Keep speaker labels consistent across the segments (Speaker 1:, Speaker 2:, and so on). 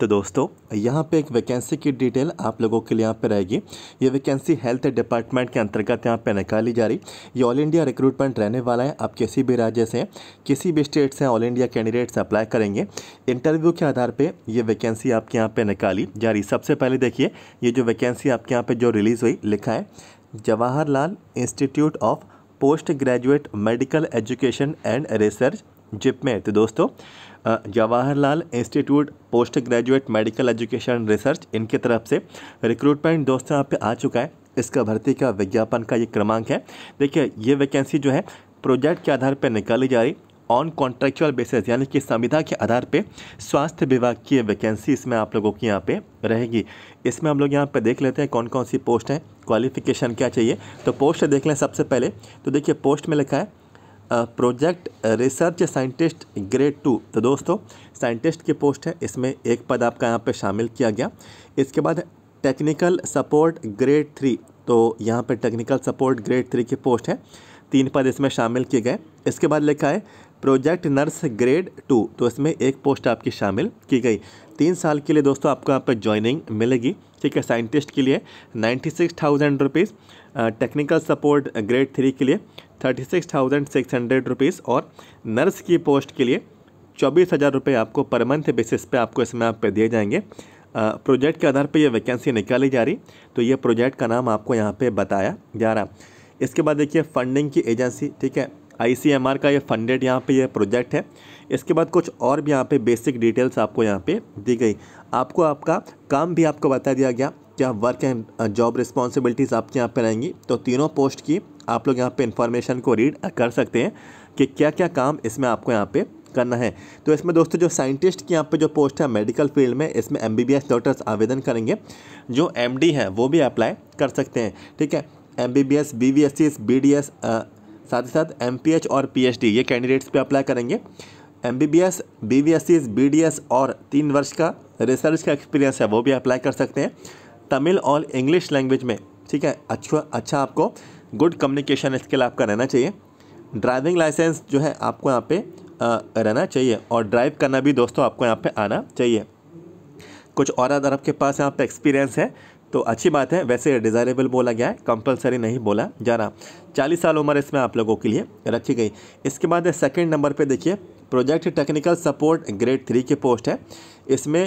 Speaker 1: तो दोस्तों यहाँ पे एक वैकेंसी की डिटेल आप लोगों के लिए यहाँ पे रहेगी ये वैकेंसी हेल्थ डिपार्टमेंट के अंतर्गत यहाँ पे निकाली जा रही ये ऑल इंडिया रिक्रूटमेंट रहने वाला है आप किसी भी राज्य से किसी भी स्टेट से ऑल इंडिया कैंडिडेट्स अप्लाई करेंगे इंटरव्यू के आधार पर ये वैकेंसी आपके यहाँ पर निकाली जा रही सबसे पहले देखिए ये जो वैकेंसी आपके यहाँ पर जो रिलीज़ हुई लिखा है Jawaharlal institute of post graduate medical education and research जिप में तो दोस्तों Jawaharlal institute post graduate medical education research इनके तरफ से रिक्रूटमेंट दोस्तों यहाँ पे आ चुका है इसका भर्ती का विज्ञापन का ये क्रमांक है देखिए ये वैकेंसी जो है प्रोजेक्ट के आधार पर निकाली जा रही ऑन कॉन्ट्रेक्चुअल बेसिस यानी कि संविधा के आधार पे स्वास्थ्य विभाग की वैकेंसी इसमें आप लोगों की यहाँ पे रहेगी इसमें हम लोग यहाँ पे देख लेते हैं कौन कौन सी पोस्ट हैं क्वालिफिकेशन क्या चाहिए तो पोस्ट देख लें सबसे पहले तो देखिए पोस्ट में लिखा है project research scientist grade two तो दोस्तों साइंटिस्ट की पोस्ट है इसमें एक पद आपका यहाँ पे शामिल किया गया इसके बाद टेक्निकल सपोर्ट ग्रेड थ्री तो यहाँ पे टेक्निकल सपोर्ट ग्रेड थ्री की पोस्ट है तीन पद इसमें शामिल किए गए इसके बाद लिखा है प्रोजेक्ट नर्स ग्रेड टू तो इसमें एक पोस्ट आपकी शामिल की गई तीन साल के लिए दोस्तों आपको यहाँ पर ज्वाइनिंग मिलेगी ठीक है साइंटिस्ट के लिए ninety six thousand rupees technical support grade three के लिए thirty six thousand six hundred rupees और नर्स की पोस्ट के लिए चौबीस हज़ार रुपये आपको पर मंथ बेसिस पे आपको इसमें आप पे दिए जाएंगे प्रोजेक्ट के आधार पे ये वैकेंसी निकाली जा रही तो ये प्रोजेक्ट का नाम आपको यहाँ पे बताया जा रहा इसके बाद देखिए फंडिंग की एजेंसी ठीक है आईसीएमआर का ये फंडेड यहाँ पे ये प्रोजेक्ट है इसके बाद कुछ और भी यहाँ पे बेसिक डिटेल्स आपको यहाँ पे दी गई आपको आपका काम भी आपको बता दिया गया क्या वर्क एंड जॉब रिस्पॉन्सिबिलिटीज़ आपके यहाँ पर रहेंगी तो तीनों पोस्ट की आप लोग यहाँ पे इन्फॉर्मेशन को रीड uh, कर सकते हैं कि क्या क्या काम इसमें आपको यहाँ पे करना है तो इसमें दोस्तों जो साइंटिस्ट की यहाँ पे जो पोस्ट है मेडिकल फील्ड में इसमें एम डॉक्टर्स आवेदन करेंगे जो एम है वो भी अप्लाई कर सकते हैं ठीक है M B B S B B S C B D S साथ ही साथ एम पी एच और पी एच डी ये कैंडिडेट्स पर अप्लाई करेंगे M B B S B B S C B D S और तीन वर्ष का रिसर्च का एक्सपीरियंस है वो भी अप्लाई कर सकते हैं तमिल और इंग्लिश लैंग्वेज में ठीक है अच्छा अच्छा आपको गुड कम्युनिकेशन स्किल आपका रहना चाहिए ड्राइविंग लाइसेंस जो है आपको यहाँ पे रहना चाहिए और ड्राइव करना भी दोस्तों आपको यहाँ पे आना चाहिए कुछ और अगर आपके पास यहाँ पे एक्सपीरियंस है तो अच्छी बात है वैसे डिज़ायरेबल बोला गया है कंपलसरी नहीं बोला जा रहा चालीस साल उम्र इसमें आप लोगों के लिए रखी गई इसके बाद सेकेंड नंबर पर देखिए project technical support grade three की पोस्ट है इसमें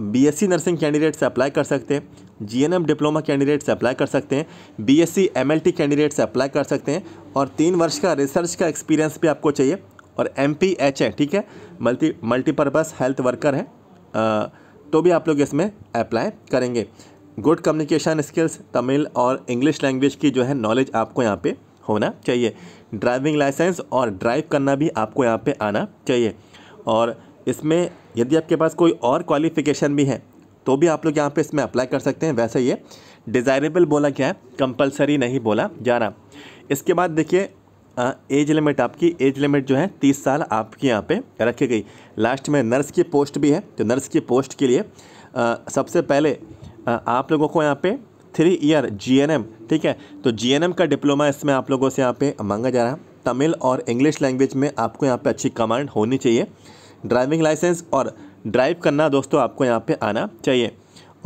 Speaker 1: बीएससी नर्सिंग कैंडिडेट से अप्लाई कर सकते हैं जीएनएम डिप्लोमा कैंडिडेट से अप्लाई कर सकते हैं बीएससी एमएलटी कैंडिडेट से अप्लाई कर सकते हैं और तीन वर्ष का रिसर्च का एक्सपीरियंस भी आपको चाहिए और एम पी एच है ठीक है मल्टी मल्टीपर्पज़ हेल्थ वर्कर है आ, तो भी आप लोग इसमें अप्लाई करेंगे गुड कम्युनिकेशन स्किल्स तमिल और इंग्लिश लैंग्वेज की जो है नॉलेज आपको यहाँ पर होना चाहिए ड्राइविंग लाइसेंस और ड्राइव करना भी आपको यहाँ पर आना चाहिए और इसमें यदि आपके पास कोई और क्वालिफिकेशन भी है तो भी आप लोग यहाँ पे इसमें अप्लाई कर सकते हैं वैसे ये डिज़ायरेबल बोला क्या है कंपलसरी नहीं बोला जा रहा इसके बाद देखिए एज लिमिट आपकी एज लिमिट जो है तीस साल आपकी यहाँ पे रखी गई लास्ट में नर्स की पोस्ट भी है तो नर्स की पोस्ट के लिए आ, सबसे पहले आ, आप लोगों को यहाँ पे थ्री ईयर जी ठीक है तो जी का डिप्लोमा इसमें आप लोगों से यहाँ पे मांगा जा रहा है तमिल और इंग्लिश लैंग्वेज में आपको यहाँ पे अच्छी कमांड होनी चाहिए ड्राइविंग लाइसेंस और ड्राइव करना दोस्तों आपको यहाँ पे आना चाहिए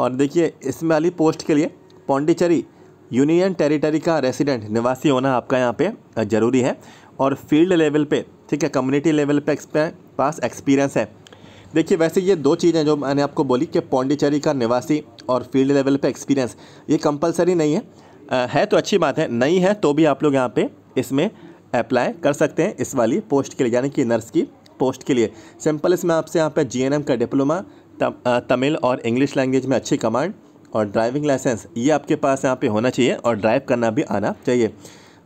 Speaker 1: और देखिए इसमें वाली पोस्ट के लिए पौंडीचेरी यूनियन टेरिटरी का रेसिडेंट निवासी होना आपका यहाँ पे ज़रूरी है और फील्ड लेवल पे ठीक है कम्युनिटी लेवल पे पास एक्सपीरियंस है देखिए वैसे ये दो चीज़ें जो मैंने आपको बोली कि पौंडीचेरी का निवासी और फील्ड लेवल पर एक्सपीरियंस ये कंपलसरी नहीं है आ, है तो अच्छी बात है नहीं है तो भी आप लोग यहाँ पर इसमें अप्लाई कर सकते हैं इस वाली पोस्ट के लिए यानी कि नर्स की पोस्ट के लिए सिंपल इसमें आपसे यहाँ पर जी का डिप्लोमा तमिल और इंग्लिश लैंग्वेज में अच्छी कमांड और ड्राइविंग लाइसेंस ये आपके पास यहाँ पे होना चाहिए और ड्राइव करना भी आना चाहिए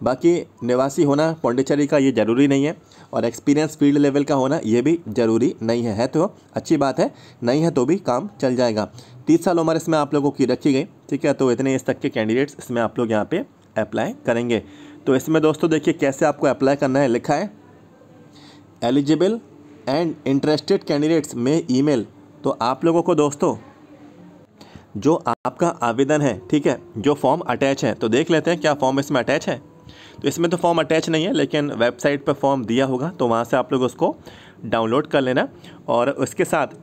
Speaker 1: बाकी निवासी होना पौंडिचेरी का ये ज़रूरी नहीं है और एक्सपीरियंस फील्ड लेवल का होना ये भी ज़रूरी नहीं है है तो अच्छी बात है नहीं है तो भी काम चल जाएगा तीस साल उम्र इसमें आप लोगों की रखी गई ठीक है तो इतने इस तक के कैंडिडेट्स इसमें आप लोग यहाँ पर अप्लाई करेंगे तो इसमें दोस्तों देखिए कैसे आपको अप्लाई करना है लिखा है एलिजिबल एंड इंटरेस्टेड कैंडिडेट्स में ईमेल तो आप लोगों को दोस्तों जो आपका आवेदन है ठीक है जो फॉर्म अटैच है तो देख लेते हैं क्या फॉर्म इसमें अटैच है तो इसमें तो फॉर्म अटैच नहीं है लेकिन वेबसाइट पर फॉर्म दिया होगा तो वहाँ से आप लोग उसको डाउनलोड कर लेना और उसके साथ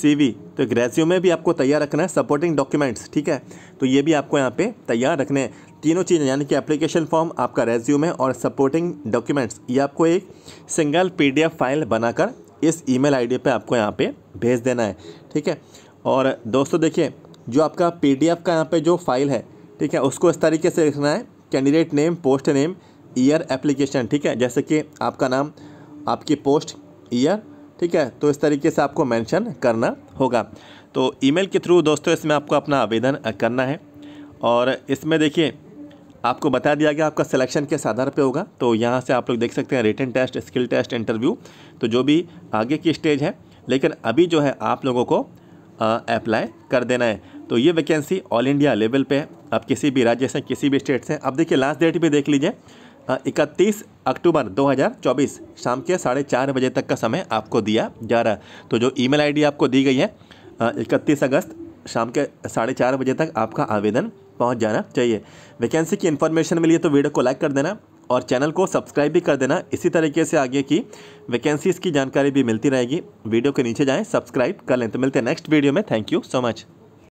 Speaker 1: सीवी तो ग्रेज्यूमे भी आपको तैयार रखना है सपोर्टिंग डॉक्यूमेंट्स ठीक है तो ये भी आपको यहाँ पे तैयार रखने हैं तीनों चीज़ें यानी कि एप्लीकेशन फॉर्म आपका रेज्यूम है और सपोर्टिंग डॉक्यूमेंट्स ये आपको एक सिंगल पीडीएफ फाइल बनाकर इस ईमेल आईडी पे आपको यहाँ पे भेज देना है ठीक है और दोस्तों देखिए जो आपका पीडीएफ का यहाँ पे जो फाइल है ठीक है उसको इस तरीके से लिखना है candidate name post name year application ठीक है जैसे कि आपका नाम आपकी पोस्ट ईयर ठीक है तो इस तरीके से आपको मेंशन करना होगा तो ईमेल के थ्रू दोस्तों इसमें आपको अपना आवेदन करना है और इसमें देखिए आपको बता दिया गया आपका सिलेक्शन किस आधार पे होगा तो यहाँ से आप लोग देख सकते हैं written test skill test interview तो जो भी आगे की स्टेज है लेकिन अभी जो है आप लोगों को अप्लाई कर देना है तो ये वैकेंसी ऑल इंडिया लेवल पे है आप किसी भी राज्य से किसी भी स्टेट से अब देखिए लास्ट डेट भी देख लीजिए इकतीस अक्टूबर 2024 शाम के साढ़े चार बजे तक का समय आपको दिया जा रहा है तो जो ईमेल आईडी आपको दी गई है इकतीस अगस्त शाम के साढ़े चार बजे तक आपका आवेदन पहुँच जाना चाहिए वैकेंसी की इन्फॉर्मेशन मिली है तो वीडियो को लाइक कर देना और चैनल को सब्सक्राइब भी कर देना इसी तरीके से आगे की वैकेंसीज़ की जानकारी भी मिलती रहेगी वीडियो के नीचे जाएँ सब्सक्राइब कर लें तो मिलते हैं नेक्स्ट वीडियो में थैंक यू सो मच